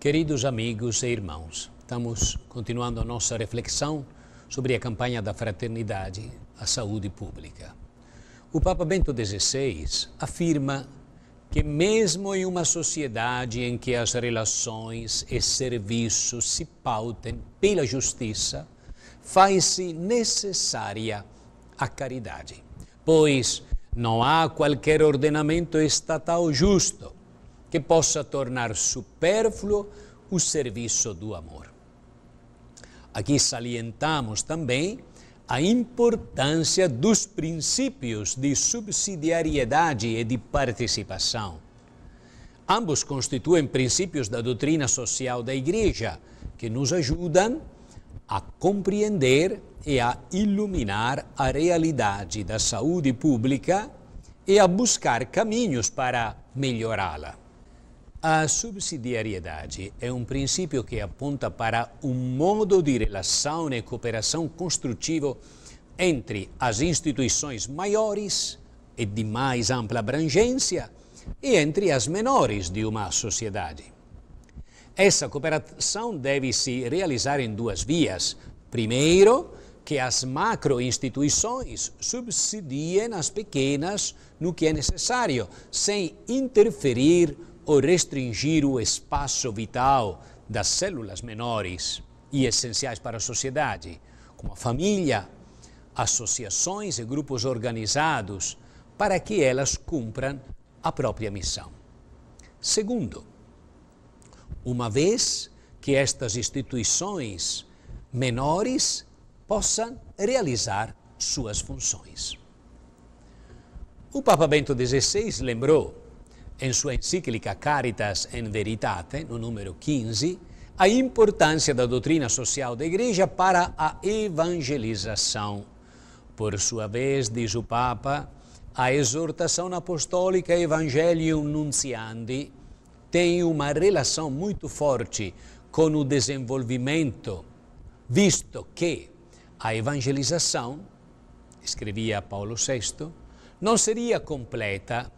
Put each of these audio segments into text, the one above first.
Queridos amigos e irmãos, estamos continuando a nossa reflexão sobre a campanha da fraternidade à saúde pública. O Papa Bento XVI afirma que, mesmo em uma sociedade em que as relações e serviços se pautem pela justiça, faz-se necessária a caridade, pois não há qualquer ordenamento estatal justo que possa tornar superfluo o serviço do amor. Aqui salientamos também a importância dos princípios de subsidiariedade e de participação. Ambos constituem princípios da doutrina social da Igreja, que nos ajudam a compreender e a iluminar a realidade da saúde pública e a buscar caminhos para melhorá-la. A subsidiariedade é um princípio que aponta para um modo de relação e cooperação construtivo entre as instituições maiores e de mais ampla abrangência e entre as menores de uma sociedade. Essa cooperação deve se realizar em duas vias. Primeiro, que as macroinstituições subsidiem as pequenas no que é necessário, sem interferir ou restringir o espaço vital das células menores e essenciais para a sociedade, como a família, associações e grupos organizados, para que elas cumpram a própria missão. Segundo, uma vez que estas instituições menores possam realizar suas funções. O Papa Bento XVI lembrou em sua encíclica Caritas in Veritate, no número 15, a importância da doutrina social da Igreja para a evangelização. Por sua vez, diz o Papa, a exortação apostólica Evangelium Nunciandi tem uma relação muito forte com o desenvolvimento, visto que a evangelização, escrevia Paulo VI, não seria completa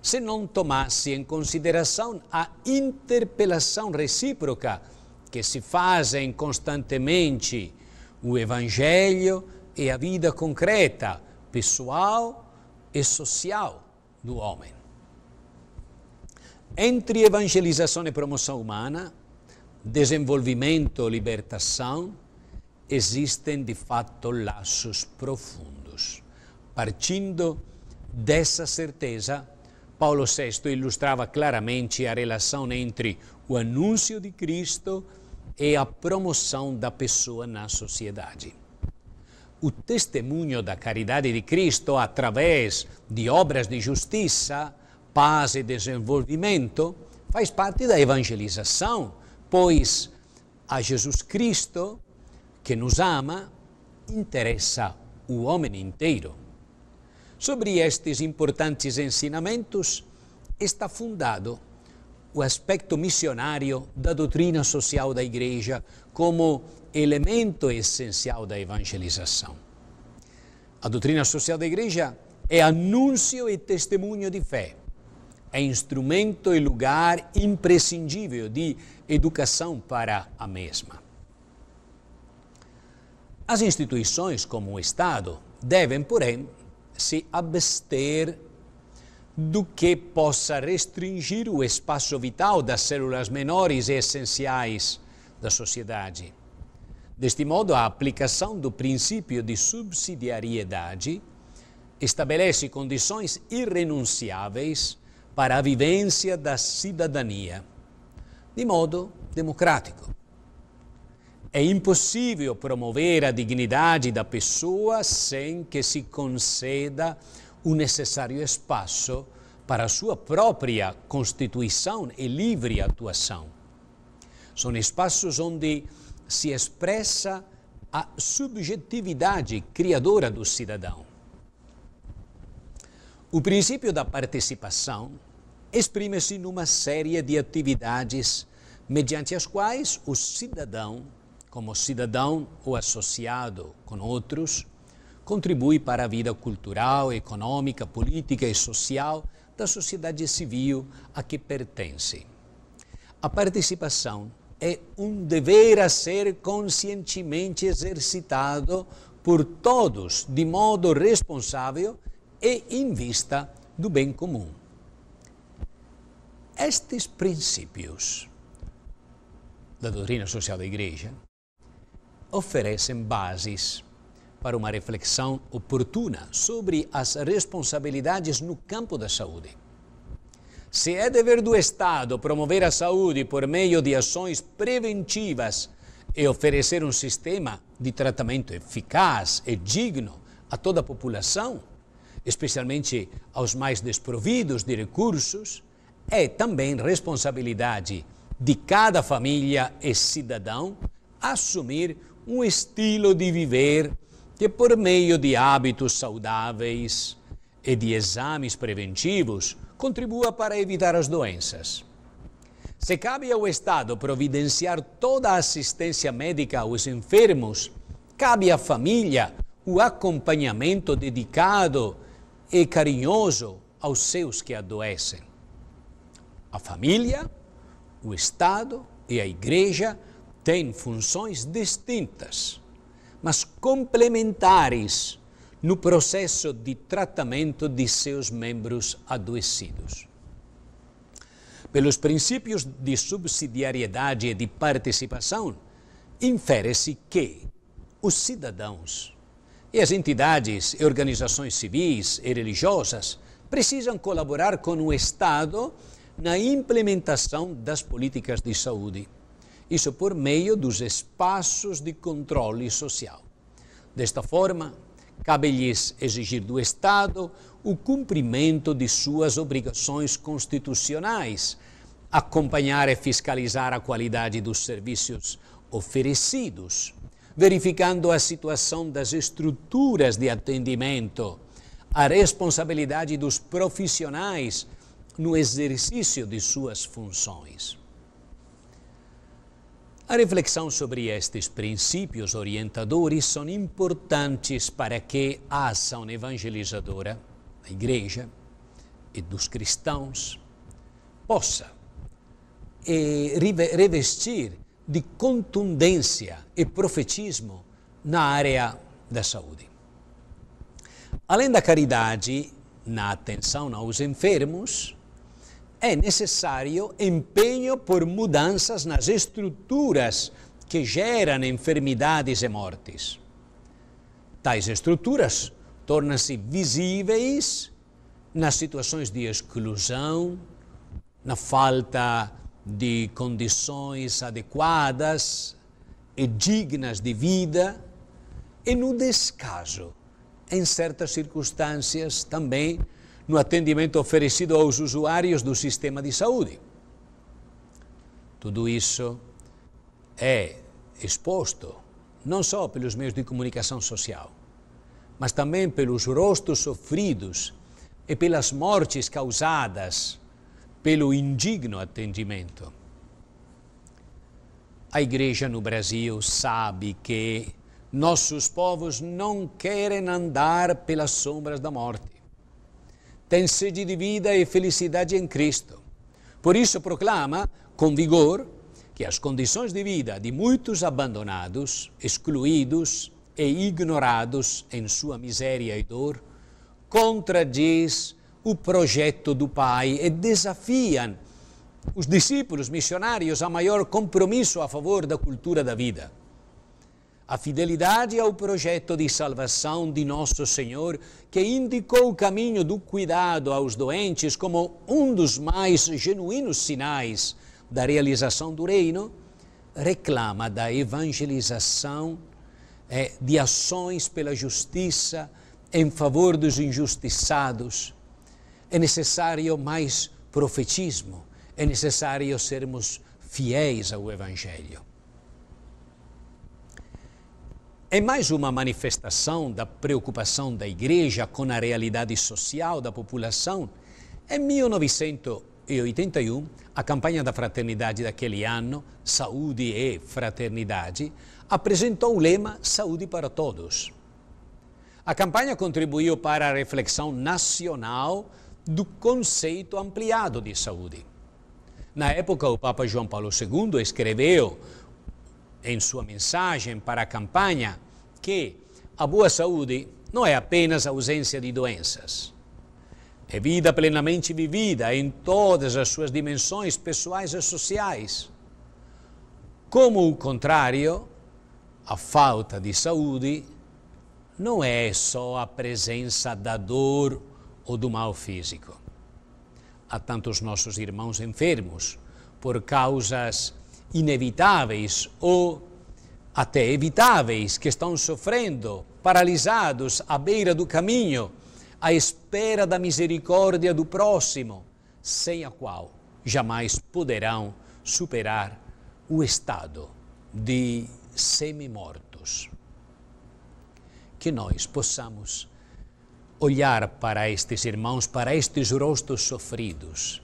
se não tomasse em consideração a interpelação recíproca que se fazem constantemente o Evangelho e a vida concreta, pessoal e social do homem. Entre evangelização e promoção humana, desenvolvimento e libertação, existem de fato laços profundos, partindo dessa certeza Paulo VI ilustrava claramente a relação entre o anúncio de Cristo e a promoção da pessoa na sociedade. O testemunho da caridade de Cristo através de obras de justiça, paz e desenvolvimento faz parte da evangelização, pois a Jesus Cristo, que nos ama, interessa o homem inteiro. Sobre estes importantes ensinamentos está fundado o aspecto missionário da doutrina social da Igreja como elemento essencial da evangelização. A doutrina social da Igreja é anúncio e testemunho de fé. É instrumento e lugar imprescindível de educação para a mesma. As instituições, como o Estado, devem, porém, se abster do que possa restringir o espaço vital das células menores e essenciais da sociedade. Deste modo, a aplicação do princípio de subsidiariedade estabelece condições irrenunciáveis para a vivência da cidadania, de modo democrático. É impossível promover a dignidade da pessoa sem que se conceda o necessário espaço para a sua própria constituição e livre atuação. São espaços onde se expressa a subjetividade criadora do cidadão. O princípio da participação exprime-se numa série de atividades mediante as quais o cidadão como cidadão ou associado com outros, contribui para a vida cultural, econômica, política e social da sociedade civil a que pertence. A participação é um dever a ser conscientemente exercitado por todos de modo responsável e em vista do bem comum. Estes princípios da doutrina social da Igreja oferecem bases para uma reflexão oportuna sobre as responsabilidades no campo da saúde. Se é dever do Estado promover a saúde por meio de ações preventivas e oferecer um sistema de tratamento eficaz e digno a toda a população, especialmente aos mais desprovidos de recursos, é também responsabilidade de cada família e cidadão assumir um estilo de viver que, por meio de hábitos saudáveis e de exames preventivos, contribua para evitar as doenças. Se cabe ao Estado providenciar toda a assistência médica aos enfermos, cabe à família o acompanhamento dedicado e carinhoso aos seus que adoecem. A família, o Estado e a Igreja têm funções distintas, mas complementares no processo de tratamento de seus membros adoecidos. Pelos princípios de subsidiariedade e de participação, infere-se que os cidadãos e as entidades e organizações civis e religiosas precisam colaborar com o Estado na implementação das políticas de saúde. Isso é por meio dos espaços de controle social. Desta forma, cabe-lhes exigir do Estado o cumprimento de suas obrigações constitucionais, acompanhar e fiscalizar a qualidade dos serviços oferecidos, verificando a situação das estruturas de atendimento, a responsabilidade dos profissionais no exercício de suas funções. A reflexão sobre estes princípios orientadores são importantes para que a ação evangelizadora da Igreja e dos cristãos possa eh, revestir de contundência e profetismo na área da saúde. Além da caridade na atenção aos enfermos, é necessário empenho por mudanças nas estruturas que geram enfermidades e mortes. Tais estruturas tornam-se visíveis nas situações de exclusão, na falta de condições adequadas e dignas de vida, e no descaso, em certas circunstâncias também no atendimento oferecido aos usuários do sistema de saúde. Tudo isso é exposto não só pelos meios de comunicação social, mas também pelos rostos sofridos e pelas mortes causadas pelo indigno atendimento. A Igreja no Brasil sabe que nossos povos não querem andar pelas sombras da morte tem sede de vida e felicidade em Cristo. Por isso proclama com vigor que as condições de vida de muitos abandonados, excluídos e ignorados em sua miséria e dor contradiz o projeto do Pai e desafiam os discípulos missionários a maior compromisso a favor da cultura da vida a fidelidade ao projeto de salvação de Nosso Senhor, que indicou o caminho do cuidado aos doentes como um dos mais genuínos sinais da realização do reino, reclama da evangelização, é, de ações pela justiça em favor dos injustiçados. É necessário mais profetismo, é necessário sermos fiéis ao Evangelho. É mais uma manifestação da preocupação da Igreja com a realidade social da população. Em 1981, a campanha da fraternidade daquele ano, Saúde e Fraternidade, apresentou o lema Saúde para Todos. A campanha contribuiu para a reflexão nacional do conceito ampliado de saúde. Na época, o Papa João Paulo II escreveu em sua mensagem para a campanha que a boa saúde não é apenas a ausência de doenças. É vida plenamente vivida em todas as suas dimensões pessoais e sociais. Como o contrário, a falta de saúde não é só a presença da dor ou do mal físico. Há tantos nossos irmãos enfermos por causas inevitáveis ou até evitáveis que estão sofrendo, paralisados à beira do caminho, à espera da misericórdia do próximo, sem a qual jamais poderão superar o estado de semi-mortos. Que nós possamos olhar para estes irmãos, para estes rostos sofridos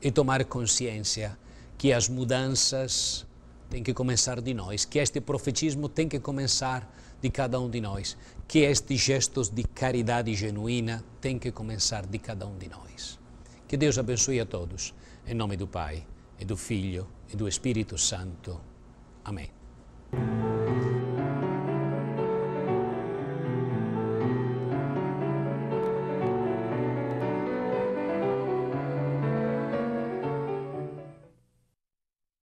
e tomar consciência que as mudanças têm que começar de nós, que este profetismo tem que começar de cada um de nós, que estes gestos de caridade genuína têm que começar de cada um de nós. Que Deus abençoe a todos, em nome do Pai, e do Filho, e do Espírito Santo. Amém.